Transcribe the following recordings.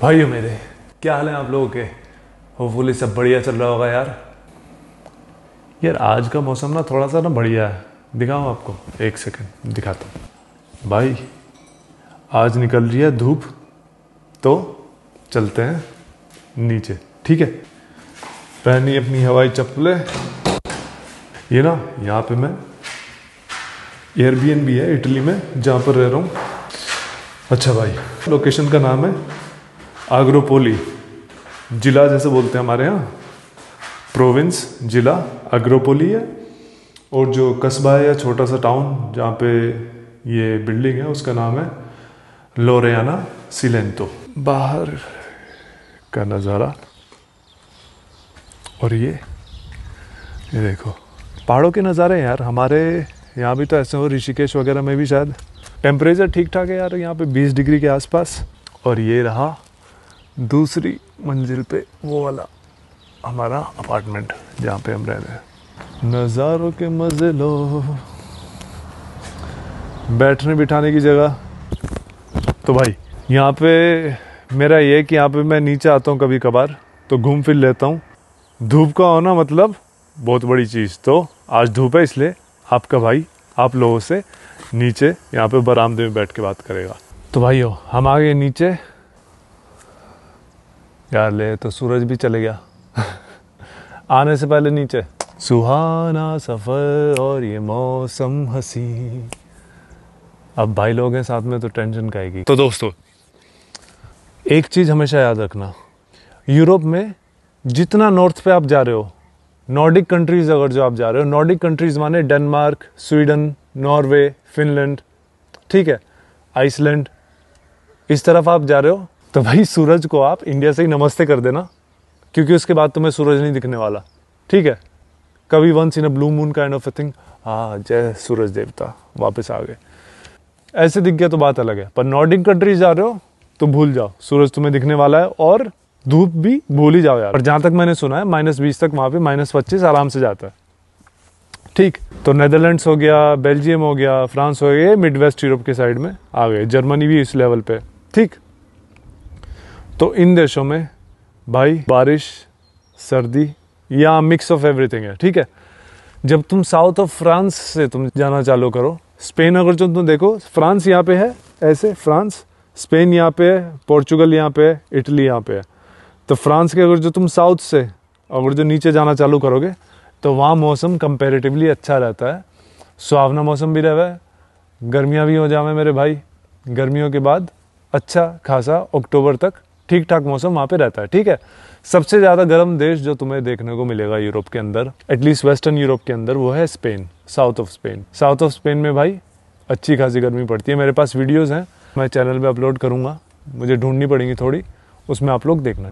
भाइयों मेरे क्या हाल है आप लोगों के होपफुली सब बढ़िया चल रहा होगा यार यार आज का मौसम ना थोड़ा सा ना बढ़िया है दिखाऊँ आपको एक सेकंड दिखाता हूँ भाई आज निकल रही है धूप तो चलते हैं नीचे ठीक है पहनी अपनी हवाई चप्पलें ये ना यहाँ पे मैं एयरबीएनबी भी है इटली में जहाँ पर रह रहा हूँ अच्छा भाई लोकेशन का नाम है आग्रोपोली जिला जैसे बोलते हैं हमारे यहाँ प्रोविंस जिला आग्रोपोली है और जो कस्बा है या छोटा सा टाउन जहाँ पे ये बिल्डिंग है उसका नाम है लोरियाना सिलेंटो बाहर का नज़ारा और ये ये देखो पहाड़ों के नज़ारे यार हमारे यहाँ भी तो ऐसे हो ऋषिकेश वगैरह में भी शायद टेम्परेचर ठीक ठाक है यार यहाँ पे 20 डिग्री के आसपास और ये रहा दूसरी मंजिल पे वो वाला हमारा अपार्टमेंट जहाँ पे हम रह रहे हैं नज़ारों के मज़े लो बैठने बिठाने की जगह तो भाई यहाँ पे मेरा ये कि यहाँ पे मैं नीचे आता हूँ कभी कभार तो घूम फिर लेता हूँ धूप का होना मतलब बहुत बड़ी चीज़ तो आज धूप है इसलिए आपका भाई आप लोगों से नीचे यहाँ पे बरामदे में बैठ के बात करेगा तो भाई हो हम आ गए नीचे यार ले तो सूरज भी चले गया आने से पहले नीचे सुहाना सफ़र और ये मौसम हसी अब भाई लोग हैं साथ में तो टेंशन का तो दोस्तों एक चीज़ हमेशा याद रखना यूरोप में जितना नॉर्थ पे आप जा रहे हो नॉर्डिक कंट्रीज़ अगर जो आप जा रहे हो नॉर्डिक कंट्रीज़ माने डेनमार्क स्वीडन नॉर्वे फिनलैंड ठीक है आइसलैंड इस तरफ आप जा रहे हो तो भाई सूरज को आप इंडिया से ही नमस्ते कर देना क्योंकि उसके बाद तुम्हें सूरज नहीं दिखने वाला ठीक है कभी once in a blue moon kind of a thing हाँ जय सूरज देवता वापस आ गए ऐसे दिख गया तो बात अलग है पर नॉर्डिक कंट्रीज जा रहे हो तो भूल जाओ सूरज तुम्हें दिखने वाला है और धूप भी भूल ही जाओ यार और जहां तक मैंने सुना है माइनस बीस तक वहां पे माइनस पच्चीस आराम से जाता है ठीक तो नेदरलैंड्स हो गया बेल्जियम हो गया फ्रांस हो गया मिड वेस्ट यूरोप के साइड में आ गए जर्मनी भी इस लेवल पे ठीक तो इन देशों में भाई बारिश सर्दी या मिक्स ऑफ एवरीथिंग है ठीक है जब तुम साउथ ऑफ फ्रांस से तुम जाना चालू करो स्पेन अगर जो तुम देखो फ्रांस यहाँ पे है ऐसे फ्रांस स्पेन यहाँ पे है पोर्चुगल यहाँ पे है इटली यहाँ पे है तो फ्रांस के अगर जो तुम साउथ से अगर जो नीचे जाना चालू करोगे तो वहाँ मौसम कंपेरेटिवली अच्छा रहता है सुहावना मौसम भी रहे है गर्मियाँ भी हो जावे मेरे भाई गर्मियों के बाद अच्छा खासा अक्टूबर तक ठीक ठाक मौसम वहाँ पे रहता है ठीक है सबसे ज़्यादा गर्म देश जो तुम्हें देखने को मिलेगा यूरोप के अंदर एटलीस्ट वेस्टर्न यूरोप के अंदर वो है Spain south of Spain south of Spain में भाई अच्छी खासी गर्मी पड़ती है मेरे पास वीडियोज़ हैं मैं चैनल पर अपलोड करूँगा मुझे ढूंढनी पड़ेंगी थोड़ी उसमें आप लोग देखना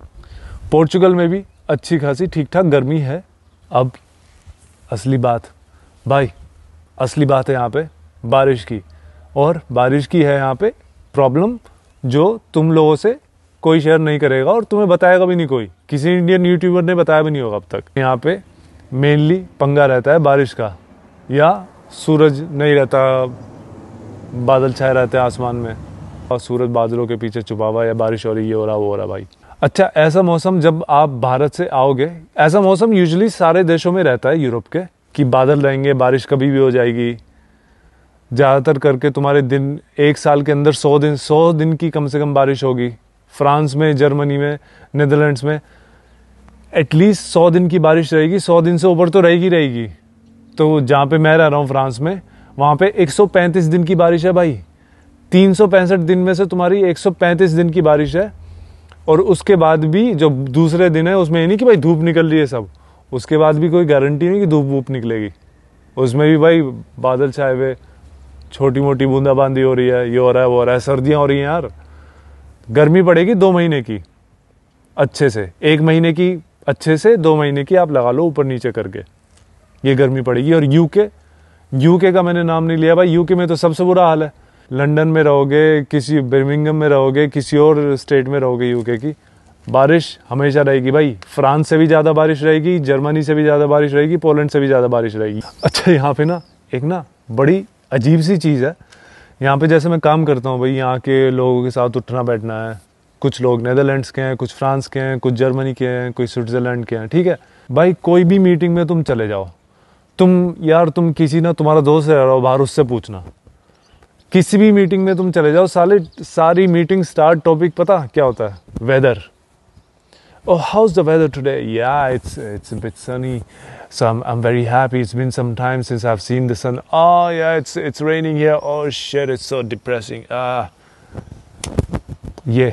पोर्चुगल में भी अच्छी खासी ठीक ठाक गर्मी है अब असली बात भाई असली बात है यहाँ पे बारिश की और बारिश की है यहाँ पे प्रॉब्लम जो तुम लोगों से कोई शेयर नहीं करेगा और तुम्हें बताएगा भी नहीं कोई किसी इंडियन यूट्यूबर ने बताया भी नहीं होगा अब तक यहाँ पे मेनली पंगा रहता है बारिश का या सूरज नहीं रहता बादल छाए रहते हैं आसमान में और सूरज बादलों के पीछे छुपा हुआ या बारिश हो रही ये हो रहा वो हो रहा भाई अच्छा ऐसा मौसम जब आप भारत से आओगे ऐसा मौसम यूजली सारे देशों में रहता है यूरोप के कि बादल रहेंगे बारिश कभी भी हो जाएगी ज़्यादातर करके तुम्हारे दिन एक साल के अंदर सौ दिन सौ दिन की कम से कम बारिश होगी फ्रांस में जर्मनी में नदरलैंड में एटलीस्ट सौ दिन की बारिश रहेगी सौ दिन से ऊपर तो रहेगी रहेगी तो जहाँ पे मैं रह रहा हूँ फ्रांस में वहाँ पे 135 दिन की बारिश है भाई तीन दिन में से तुम्हारी 135 दिन की बारिश है और उसके बाद भी जो दूसरे दिन है उसमें ये नहीं कि भाई धूप निकल रही है सब उसके बाद भी कोई गारंटी नहीं कि धूप वूप निकलेगी उसमें भी भाई बादल छाए हुए छोटी मोटी बूंदाबांदी हो रही है ये हो रहा है वो हो रहा है सर्दियाँ हो रही हैं यार गर्मी पड़ेगी दो महीने की अच्छे से एक महीने की अच्छे से दो महीने की आप लगा लो ऊपर नीचे करके ये गर्मी पड़ेगी और यूके यूके का मैंने नाम नहीं लिया भाई यूके में तो सबसे बुरा हाल है लंदन में रहोगे किसी बर्मिंगम में रहोगे किसी और स्टेट में रहोगे यूके की बारिश हमेशा रहेगी भाई फ्रांस से भी ज़्यादा बारिश रहेगी जर्मनी से भी ज़्यादा बारिश रहेगी पोलैंड से भी ज़्यादा बारिश रहेगी अच्छा यहाँ पे ना एक ना बड़ी अजीब सी चीज़ है यहाँ पे जैसे मैं काम करता हूँ भाई यहाँ के लोगों के साथ उठना बैठना है कुछ लोग नैदरलैंड्स के हैं कुछ फ्रांस के हैं कुछ जर्मनी के हैं कुछ स्विट्ज़रलैंड के हैं ठीक है भाई कोई भी मीटिंग में तुम चले जाओ तुम यार तुम किसी ना तुम्हारा दोस्त रह रहा हो बाहर उससे पूछना किसी भी मीटिंग में तुम चले जाओ साले सारी मीटिंग स्टार्ट टॉपिक पता क्या होता है weather oh how's the weather today yeah it's it's a bit sunny so I'm, I'm very happy it's been some time since i've seen the sun oh yeah it's it's raining here oh shit it's so depressing ah ये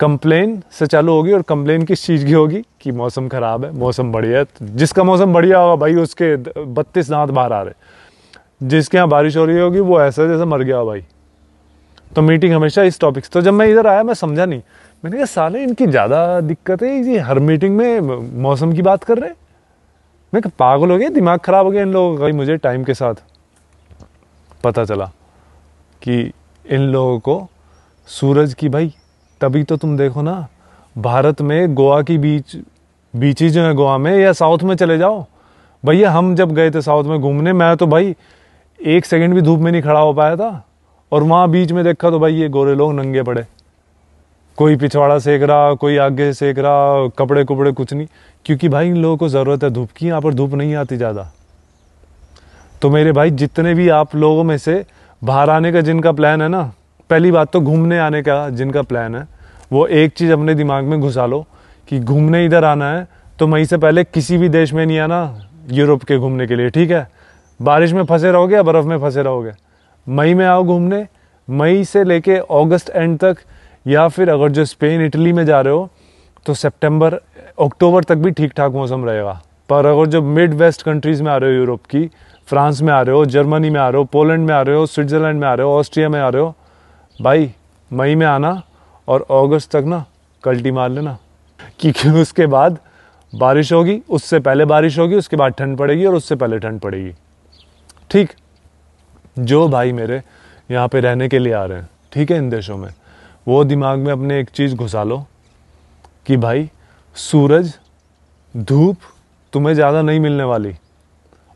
complain से चालू होगी और complain किस चीज़ की होगी कि मौसम ख़राब है मौसम बढ़िया है जिसका मौसम बढ़िया होगा भाई उसके बत्तीस दांत बाहर आ रहे जिसके यहाँ बारिश हो रही होगी वो ऐसा जैसे मर गया भाई तो मीटिंग हमेशा इस टॉपिक तो जब मैं इधर आया मैं समझा नहीं मैंने कहा साले इनकी ज़्यादा दिक्कत है ये हर मीटिंग में मौसम की बात कर रहे मैं कहा पागल हो गया दिमाग ख़राब हो गया इन लोगों का मुझे टाइम के साथ पता चला कि इन लोगों को सूरज की भाई तभी तो तुम देखो ना भारत में गोवा की बीच बीचेज जो है गोवा में या साउथ में चले जाओ भैया हम जब गए थे साउथ में घूमने मैं तो भाई एक सेकंड भी धूप में नहीं खड़ा हो पाया था और वहाँ बीच में देखा तो भाई ये गोरे लोग नंगे पड़े कोई पिछवाड़ा सेक रहा कोई आगे सेक रहा कपड़े कुपड़े कुछ नहीं क्योंकि भाई इन लोगों को ज़रूरत है धूप की यहाँ पर धूप नहीं आती ज़्यादा तो मेरे भाई जितने भी आप लोगों में से बाहर आने का जिनका प्लान है ना पहली बात तो घूमने आने का जिनका प्लान है वो एक चीज़ अपने दिमाग में घुसा लो कि घूमने इधर आना है तो मई से पहले किसी भी देश में नहीं आना यूरोप के घूमने के लिए ठीक है बारिश में फंसे रहोगे या बर्फ़ में फंसे रहोगे मई में आओ घूमने मई से लेके अगस्त एंड तक या फिर अगर जो स्पेन इटली में जा रहे हो तो सितंबर अक्टूबर तक भी ठीक ठाक मौसम रहेगा पर अगर जो मिड वेस्ट कंट्रीज़ में आ रहे हो यूरोप की फ्रांस में आ रहे हो जर्मनी में आ रहे हो पोलैंड में आ रहे हो स्विट्ज़रलैंड में आ रहे हो ऑस्ट्रिया में आ रहे हो भाई मई में आना और अगस्त तक ना कल्टी मार लेना क्योंकि उसके बाद बारिश होगी उससे पहले बारिश होगी उसके बाद ठंड पड़ेगी और उससे पहले ठंड पड़ेगी ठीक जो भाई मेरे यहाँ पे रहने के लिए आ रहे हैं ठीक है इन देशों में वो दिमाग में अपने एक चीज़ घुसा लो कि भाई सूरज धूप तुम्हें ज़्यादा नहीं मिलने वाली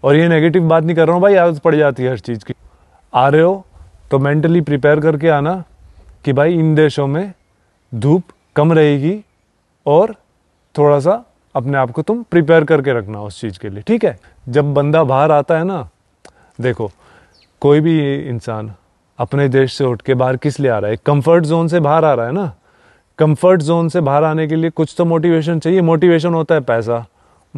और ये नेगेटिव बात नहीं कर रहा हूँ भाई आदत पड़ जाती है हर चीज़ की आ रहे हो तो मेंटली प्रिपेयर करके आना कि भाई इन देशों में धूप कम रहेगी और थोड़ा सा अपने आप को तुम प्रिपेयर करके रखना उस चीज़ के लिए ठीक है जब बंदा बाहर आता है ना देखो कोई भी इंसान अपने देश से उठ के बाहर किस लिए आ रहा है कंफर्ट जोन से बाहर आ रहा है ना कंफर्ट जोन से बाहर आने के लिए कुछ तो मोटिवेशन चाहिए मोटिवेशन होता है पैसा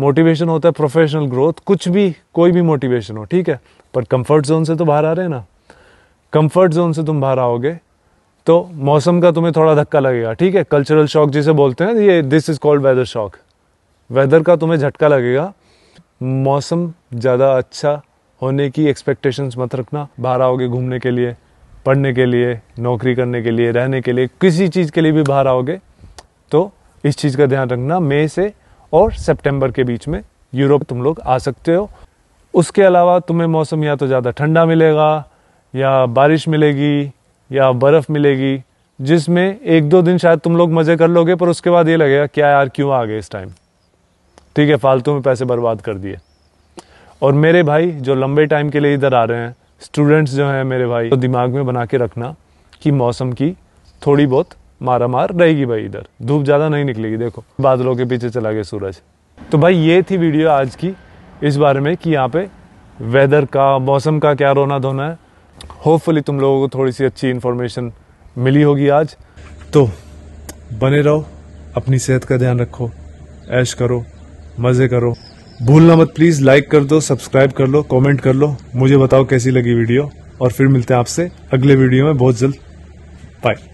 मोटिवेशन होता है प्रोफेशनल ग्रोथ कुछ भी कोई भी मोटिवेशन हो ठीक है पर कंफर्ट जोन से तो बाहर आ रहे हैं ना कंफर्ट जोन से तुम बाहर आओगे तो मौसम का तुम्हें थोड़ा धक्का लगेगा ठीक है कल्चरल शॉक जिसे बोलते हैं ये this is called weather shock weather का तुम्हें झटका लगेगा मौसम ज़्यादा अच्छा होने की एक्सपेक्टेशंस मत रखना बाहर आओगे घूमने के लिए पढ़ने के लिए नौकरी करने के लिए रहने के लिए किसी चीज़ के लिए भी बाहर आओगे तो इस चीज़ का ध्यान रखना मई से और सितंबर के बीच में यूरोप तुम लोग आ सकते हो उसके अलावा तुम्हें मौसम या तो ज़्यादा ठंडा मिलेगा या बारिश मिलेगी या बर्फ़ मिलेगी जिसमें एक दो दिन शायद तुम लोग मज़े कर लोगे पर उसके बाद ये लगेगा क्या यार क्यों आ गए इस टाइम ठीक है फालतू में पैसे बर्बाद कर दिए और मेरे भाई जो लंबे टाइम के लिए इधर आ रहे हैं स्टूडेंट्स जो हैं मेरे भाई तो दिमाग में बना के रखना कि मौसम की थोड़ी बहुत मारा मार रहेगी भाई इधर धूप ज़्यादा नहीं निकलेगी देखो बादलों के पीछे चला गया सूरज तो भाई ये थी वीडियो आज की इस बारे में कि यहाँ पे वेदर का मौसम का क्या रोना धोना है होपफुली तुम लोगों को थोड़ी सी अच्छी इन्फॉर्मेशन मिली होगी आज तो बने रहो अपनी सेहत का ध्यान रखो ऐश करो मज़े करो भूलना मत प्लीज लाइक कर दो सब्सक्राइब कर लो कमेंट कर लो मुझे बताओ कैसी लगी वीडियो और फिर मिलते हैं आपसे अगले वीडियो में बहुत जल्द बाय